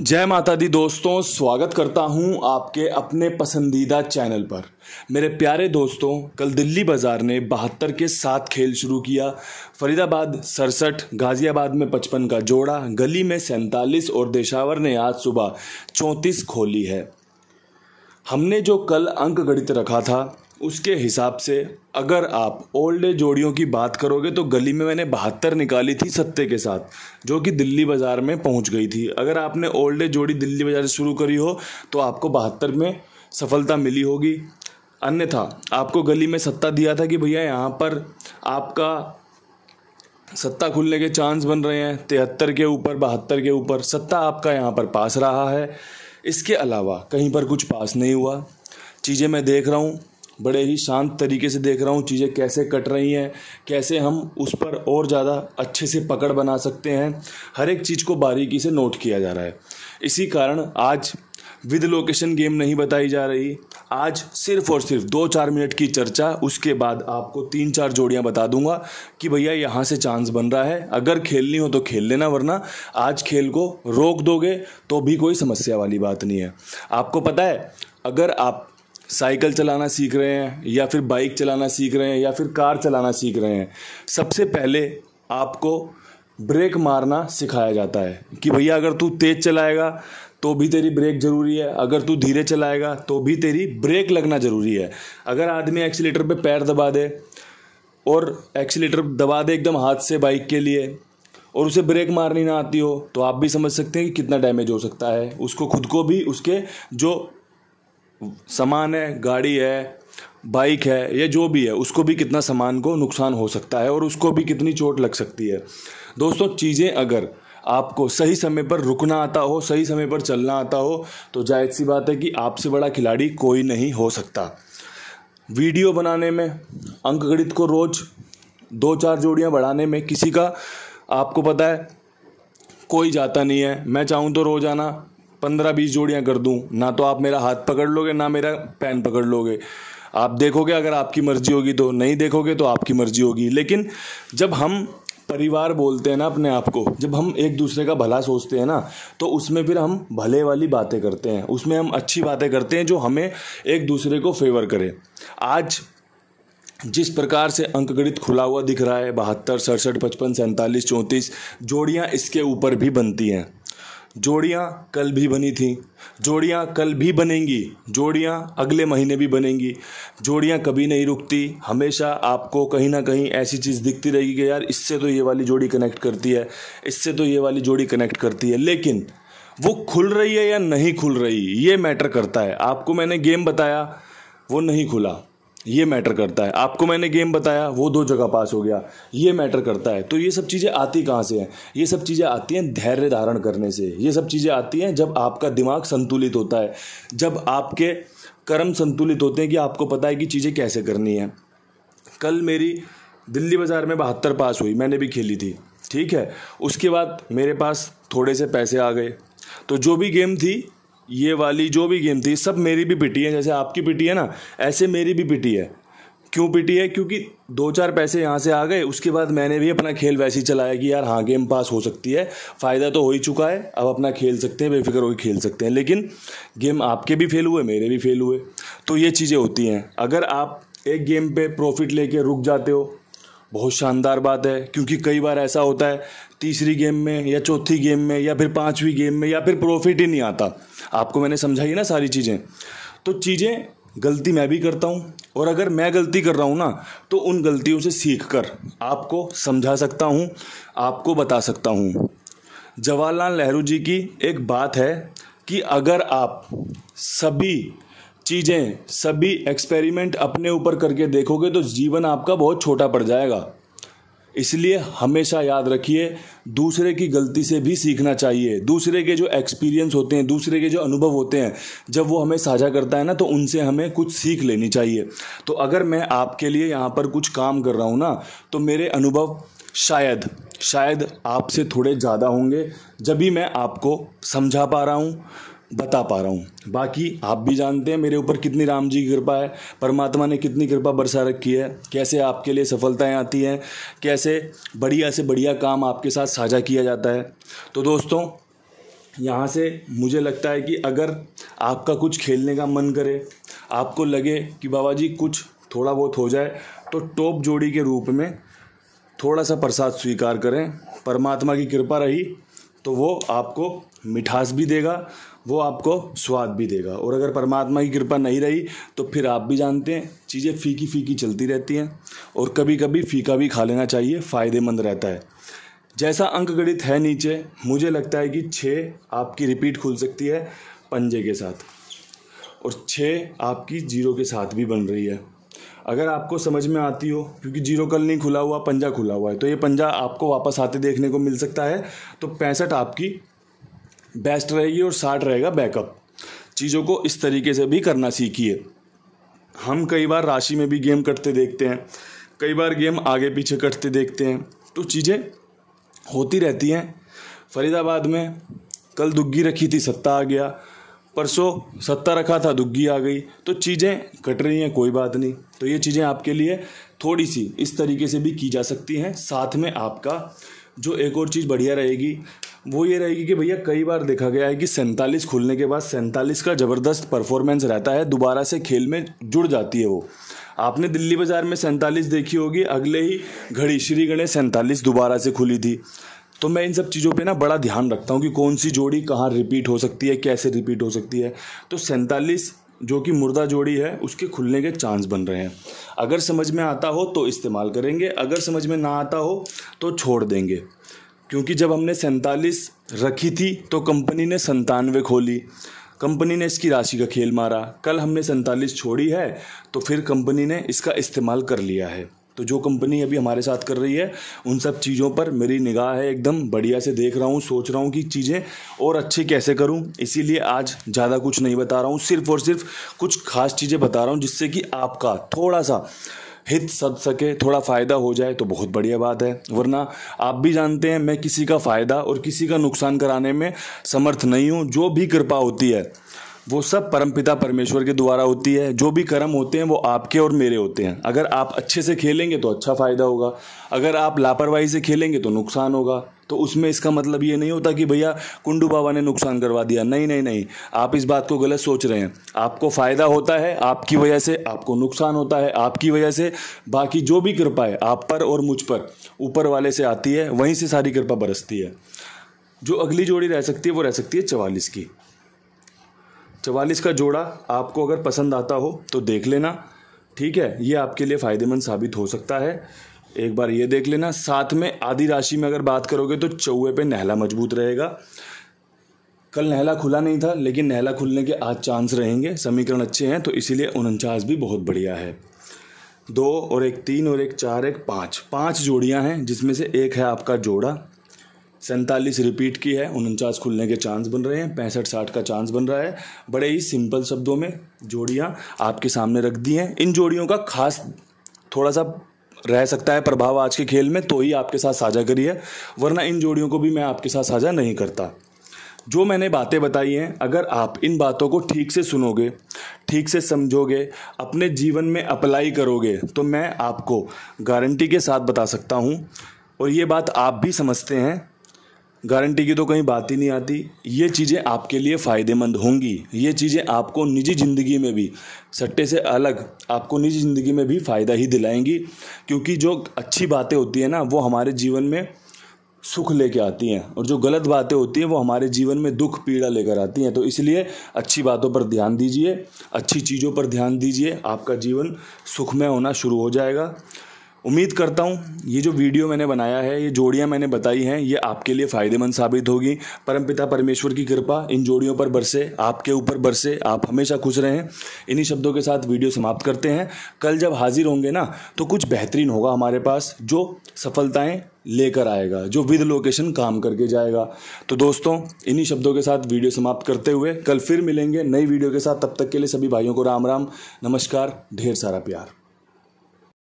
जय माता दी दोस्तों स्वागत करता हूं आपके अपने पसंदीदा चैनल पर मेरे प्यारे दोस्तों कल दिल्ली बाज़ार ने बहत्तर के साथ खेल शुरू किया फरीदाबाद सड़सठ गाज़ियाबाद में पचपन का जोड़ा गली में सैंतालीस और देशावर ने आज सुबह चौंतीस खोली है हमने जो कल अंक गणित रखा था उसके हिसाब से अगर आप ओल्ड एज जोड़ियों की बात करोगे तो गली में मैंने बहत्तर निकाली थी सत्ते के साथ जो कि दिल्ली बाज़ार में पहुंच गई थी अगर आपने ओल्ड एज जोड़ी दिल्ली बाज़ार से शुरू करी हो तो आपको बहत्तर में सफलता मिली होगी अन्यथा आपको गली में सत्ता दिया था कि भैया यहाँ पर आपका सत्ता खुलने के चांस बन रहे हैं तिहत्तर के ऊपर बहत्तर के ऊपर सत्ता आपका यहाँ पर पास रहा है इसके अलावा कहीं पर कुछ पास नहीं हुआ चीज़ें मैं देख रहा हूँ बड़े ही शांत तरीके से देख रहा हूँ चीज़ें कैसे कट रही हैं कैसे हम उस पर और ज़्यादा अच्छे से पकड़ बना सकते हैं हर एक चीज़ को बारीकी से नोट किया जा रहा है इसी कारण आज विद लोकेशन गेम नहीं बताई जा रही आज सिर्फ और सिर्फ दो चार मिनट की चर्चा उसके बाद आपको तीन चार जोड़ियां बता दूंगा कि भैया यहाँ से चांस बन रहा है अगर खेलनी हो तो खेल लेना वरना आज खेल को रोक दोगे तो भी कोई समस्या वाली बात नहीं है आपको पता है अगर आप साइकिल चलाना सीख रहे हैं या फिर बाइक चलाना सीख रहे हैं या फिर कार चलाना सीख रहे हैं सबसे पहले आपको ब्रेक मारना सिखाया जाता है कि भैया अगर तू तेज़ चलाएगा तो भी तेरी ब्रेक ज़रूरी है अगर तू धीरे चलाएगा तो भी तेरी ब्रेक लगना ज़रूरी है अगर आदमी एक्सीटर पे पैर दबा दे और एक्सीटर दबा दे एकदम हाथ से बाइक के लिए और उसे ब्रेक मारनी ना आती हो तो आप भी समझ सकते हैं कि कितना डैमेज हो सकता है उसको खुद को भी उसके जो सामान है गाड़ी है बाइक है या जो भी है उसको भी कितना सामान को नुकसान हो सकता है और उसको भी कितनी चोट लग सकती है दोस्तों चीज़ें अगर आपको सही समय पर रुकना आता हो सही समय पर चलना आता हो तो जाहिर सी बात है कि आपसे बड़ा खिलाड़ी कोई नहीं हो सकता वीडियो बनाने में अंकगणित को रोज़ दो चार जोड़ियाँ बढ़ाने में किसी का आपको पता है कोई जाता नहीं है मैं चाहूँ तो रोज आना पंद्रह बीस जोड़ियाँ कर दूँ ना तो आप मेरा हाथ पकड़ लोगे ना मेरा पैन पकड़ लोगे आप देखोगे अगर आपकी मर्जी होगी तो नहीं देखोगे तो आपकी मर्जी होगी लेकिन जब हम परिवार बोलते हैं ना अपने आप को जब हम एक दूसरे का भला सोचते हैं ना तो उसमें फिर हम भले वाली बातें करते हैं उसमें हम अच्छी बातें करते हैं जो हमें एक दूसरे को फेवर करें आज जिस प्रकार से अंकगणित खुला हुआ दिख रहा है बहत्तर सड़सठ पचपन सैंतालीस चौंतीस जोड़ियाँ इसके ऊपर भी बनती हैं जोड़ियाँ कल भी बनी थी जोड़ियाँ कल भी बनेंगी जोड़ियाँ अगले महीने भी बनेंगी जोड़ियाँ कभी नहीं रुकती हमेशा आपको कहीं ना कहीं ऐसी चीज़ दिखती रहेगी कि यार इससे तो ये वाली जोड़ी कनेक्ट करती है इससे तो ये वाली जोड़ी कनेक्ट करती है लेकिन वो खुल रही है या नहीं खुल रही ये मैटर करता है आपको मैंने गेम बताया वो नहीं खुला ये मैटर करता है आपको मैंने गेम बताया वो दो जगह पास हो गया ये मैटर करता है तो ये सब चीज़ें आती कहाँ से हैं ये सब चीज़ें आती हैं धैर्य धारण करने से ये सब चीज़ें आती हैं जब आपका दिमाग संतुलित होता है जब आपके कर्म संतुलित होते हैं कि आपको पता है कि चीज़ें कैसे करनी है कल मेरी दिल्ली बाज़ार में बहत्तर पास हुई मैंने भी खेली थी ठीक है उसके बाद मेरे पास थोड़े से पैसे आ गए तो जो भी गेम थी ये वाली जो भी गेम थी सब मेरी भी पिटी है जैसे आपकी पिटी है ना ऐसे मेरी भी पिटी है क्यों पिटी है क्योंकि दो चार पैसे यहाँ से आ गए उसके बाद मैंने भी अपना खेल वैसे ही चलाया कि यार हाँ गेम पास हो सकती है फ़ायदा तो हो ही चुका है अब अपना खेल सकते हैं बेफिक्र होकर खेल सकते हैं लेकिन गेम आपके भी फेल हुए मेरे भी फेल हुए तो ये चीज़ें होती हैं अगर आप एक गेम पे प्रॉफिट लेके रुक जाते हो बहुत शानदार बात है क्योंकि कई बार ऐसा होता है तीसरी गेम में या चौथी गेम में या फिर पांचवी गेम में या फिर प्रॉफिट ही नहीं आता आपको मैंने समझाई ना सारी चीज़ें तो चीज़ें गलती मैं भी करता हूँ और अगर मैं गलती कर रहा हूँ ना तो उन गलतियों से सीख कर आपको समझा सकता हूँ आपको बता सकता हूँ जवाहरलाल नेहरू जी की एक बात है कि अगर आप सभी चीज़ें सभी एक्सपेरिमेंट अपने ऊपर करके देखोगे तो जीवन आपका बहुत छोटा पड़ जाएगा इसलिए हमेशा याद रखिए दूसरे की गलती से भी सीखना चाहिए दूसरे के जो एक्सपीरियंस होते हैं दूसरे के जो अनुभव होते हैं जब वो हमें साझा करता है ना तो उनसे हमें कुछ सीख लेनी चाहिए तो अगर मैं आपके लिए यहाँ पर कुछ काम कर रहा हूँ ना तो मेरे अनुभव शायद शायद आपसे थोड़े ज़्यादा होंगे जब भी मैं आपको समझा पा रहा हूँ बता पा रहा हूँ बाकी आप भी जानते हैं मेरे ऊपर कितनी राम जी की कृपा है परमात्मा ने कितनी कृपा बरसा रखी है कैसे आपके लिए सफलताएं आती हैं कैसे बढ़िया से बढ़िया काम आपके साथ साझा किया जाता है तो दोस्तों यहाँ से मुझे लगता है कि अगर आपका कुछ खेलने का मन करे आपको लगे कि बाबा जी कुछ थोड़ा बहुत हो जाए तो टोप जोड़ी के रूप में थोड़ा सा प्रसाद स्वीकार करें परमात्मा की कृपा रही तो वो आपको मिठास भी देगा वो आपको स्वाद भी देगा और अगर परमात्मा की कृपा नहीं रही तो फिर आप भी जानते हैं चीज़ें फीकी फीकी चलती रहती हैं और कभी कभी फीका भी खा लेना चाहिए फ़ायदेमंद रहता है जैसा अंक गणित है नीचे मुझे लगता है कि छः आपकी रिपीट खुल सकती है पंजे के साथ और छः आपकी जीरो के साथ भी बन रही है अगर आपको समझ में आती हो क्योंकि जीरो कल नहीं खुला हुआ पंजा खुला हुआ है तो ये पंजा आपको वापस आते देखने को मिल सकता है तो पैंसठ आपकी बेस्ट रहेगी और साठ रहेगा बैकअप चीज़ों को इस तरीके से भी करना सीखिए हम कई बार राशि में भी गेम कटते देखते हैं कई बार गेम आगे पीछे कटते देखते हैं तो चीज़ें होती रहती हैं फरीदाबाद में कल दुग्गी रखी थी सत्ता आ गया परसों सत्ता रखा था दुग्गी आ गई तो चीज़ें कट रही हैं कोई बात नहीं तो ये चीज़ें आपके लिए थोड़ी सी इस तरीके से भी की जा सकती हैं साथ में आपका जो एक और चीज़ बढ़िया रहेगी वो ये रहेगी कि भैया कई बार देखा गया है कि सैंतालीस खुलने के बाद सैंतालीस का ज़बरदस्त परफॉर्मेंस रहता है दोबारा से खेल में जुड़ जाती है वो आपने दिल्ली बाज़ार में सैंतालीस देखी होगी अगले ही घड़ी श्री गणेश सैंतालीस दोबारा से खुली थी तो मैं इन सब चीज़ों पे ना बड़ा ध्यान रखता हूँ कि कौन सी जोड़ी कहाँ रिपीट हो सकती है कैसे रिपीट हो सकती है तो सैंतालीस जो कि मुर्दा जोड़ी है उसके खुलने के चांस बन रहे हैं अगर समझ में आता हो तो इस्तेमाल करेंगे अगर समझ में ना आता हो तो छोड़ देंगे क्योंकि जब हमने सैंतालीस रखी थी तो कंपनी ने संतानवे खोली कंपनी ने इसकी राशि का खेल मारा कल हमने सैंतालीस छोड़ी है तो फिर कंपनी ने इसका इस्तेमाल कर लिया है तो जो कंपनी अभी हमारे साथ कर रही है उन सब चीज़ों पर मेरी निगाह है एकदम बढ़िया से देख रहा हूँ सोच रहा हूँ कि चीज़ें और अच्छी कैसे करूँ इसीलिए आज ज़्यादा कुछ नहीं बता रहा हूँ सिर्फ और सिर्फ कुछ खास चीज़ें बता रहा हूँ जिससे कि आपका थोड़ा सा हित सद सके थोड़ा फ़ायदा हो जाए तो बहुत बढ़िया बात है वरना आप भी जानते हैं मैं किसी का फ़ायदा और किसी का नुकसान कराने में समर्थ नहीं हूँ जो भी कृपा होती है वो सब परमपिता परमेश्वर के द्वारा होती है जो भी कर्म होते हैं वो आपके और मेरे होते हैं अगर आप अच्छे से खेलेंगे तो अच्छा फ़ायदा होगा अगर आप लापरवाही से खेलेंगे तो नुकसान होगा तो उसमें इसका मतलब ये नहीं होता कि भैया कुंडू बाबा ने नुकसान करवा दिया नहीं नहीं नहीं आप इस बात को गलत सोच रहे हैं आपको फ़ायदा होता है आपकी वजह से आपको नुकसान होता है आपकी वजह से बाकी जो भी कृपा है आप पर और मुझ पर ऊपर वाले से आती है वहीं से सारी कृपा बरसती है जो अगली जोड़ी रह सकती है वो रह सकती है चवालीस की चवालीस का जोड़ा आपको अगर पसंद आता हो तो देख लेना ठीक है ये आपके लिए फ़ायदेमंद साबित हो सकता है एक बार ये देख लेना साथ में आधी राशि में अगर बात करोगे तो चौवे पे नहला मजबूत रहेगा कल नहला खुला नहीं था लेकिन नहला खुलने के आज चांस रहेंगे समीकरण अच्छे हैं तो इसीलिए उनचास भी बहुत बढ़िया है दो और एक तीन और एक चार एक पाँच पाँच जोड़ियाँ हैं जिसमें से एक है आपका जोड़ा सैंतालीस रिपीट की है उनचास खुलने के चांस बन रहे हैं पैंसठ साठ का चांस बन रहा है बड़े ही सिंपल शब्दों में जोड़ियाँ आपके सामने रख दी हैं इन जोड़ियों का खास थोड़ा सा रह सकता है प्रभाव आज के खेल में तो ही आपके साथ साझा करिए वरना इन जोड़ियों को भी मैं आपके साथ साझा नहीं करता जो मैंने बातें बताई हैं अगर आप इन बातों को ठीक से सुनोगे ठीक से समझोगे अपने जीवन में अप्लाई करोगे तो मैं आपको गारंटी के साथ बता सकता हूँ और ये बात आप भी समझते हैं गारंटी की तो कहीं बात ही नहीं आती ये चीज़ें आपके लिए फ़ायदेमंद होंगी ये चीज़ें आपको निजी ज़िंदगी में भी सट्टे से अलग आपको निजी ज़िंदगी में भी फ़ायदा ही दिलाएंगी क्योंकि जो अच्छी बातें होती हैं ना वो हमारे जीवन में सुख लेके आती हैं और जो गलत बातें होती हैं वो हमारे जीवन में दुख पीड़ा लेकर आती हैं तो इसलिए अच्छी बातों पर ध्यान दीजिए अच्छी चीज़ों पर ध्यान दीजिए आपका जीवन सुखमय होना शुरू हो जाएगा उम्मीद करता हूँ ये जो वीडियो मैंने बनाया है ये जोड़ियाँ मैंने बताई हैं ये आपके लिए फ़ायदेमंद साबित होगी परमपिता परमेश्वर की कृपा इन जोड़ियों पर बरसे आपके ऊपर बरसे आप हमेशा खुश रहें इन्हीं शब्दों के साथ वीडियो समाप्त करते हैं कल जब हाजिर होंगे ना तो कुछ बेहतरीन होगा हमारे पास जो सफलताएँ लेकर आएगा जो विद लोकेशन काम करके जाएगा तो दोस्तों इन्हीं शब्दों के साथ वीडियो समाप्त करते हुए कल फिर मिलेंगे नई वीडियो के साथ तब तक के लिए सभी भाइयों को राम राम नमस्कार ढेर सारा प्यार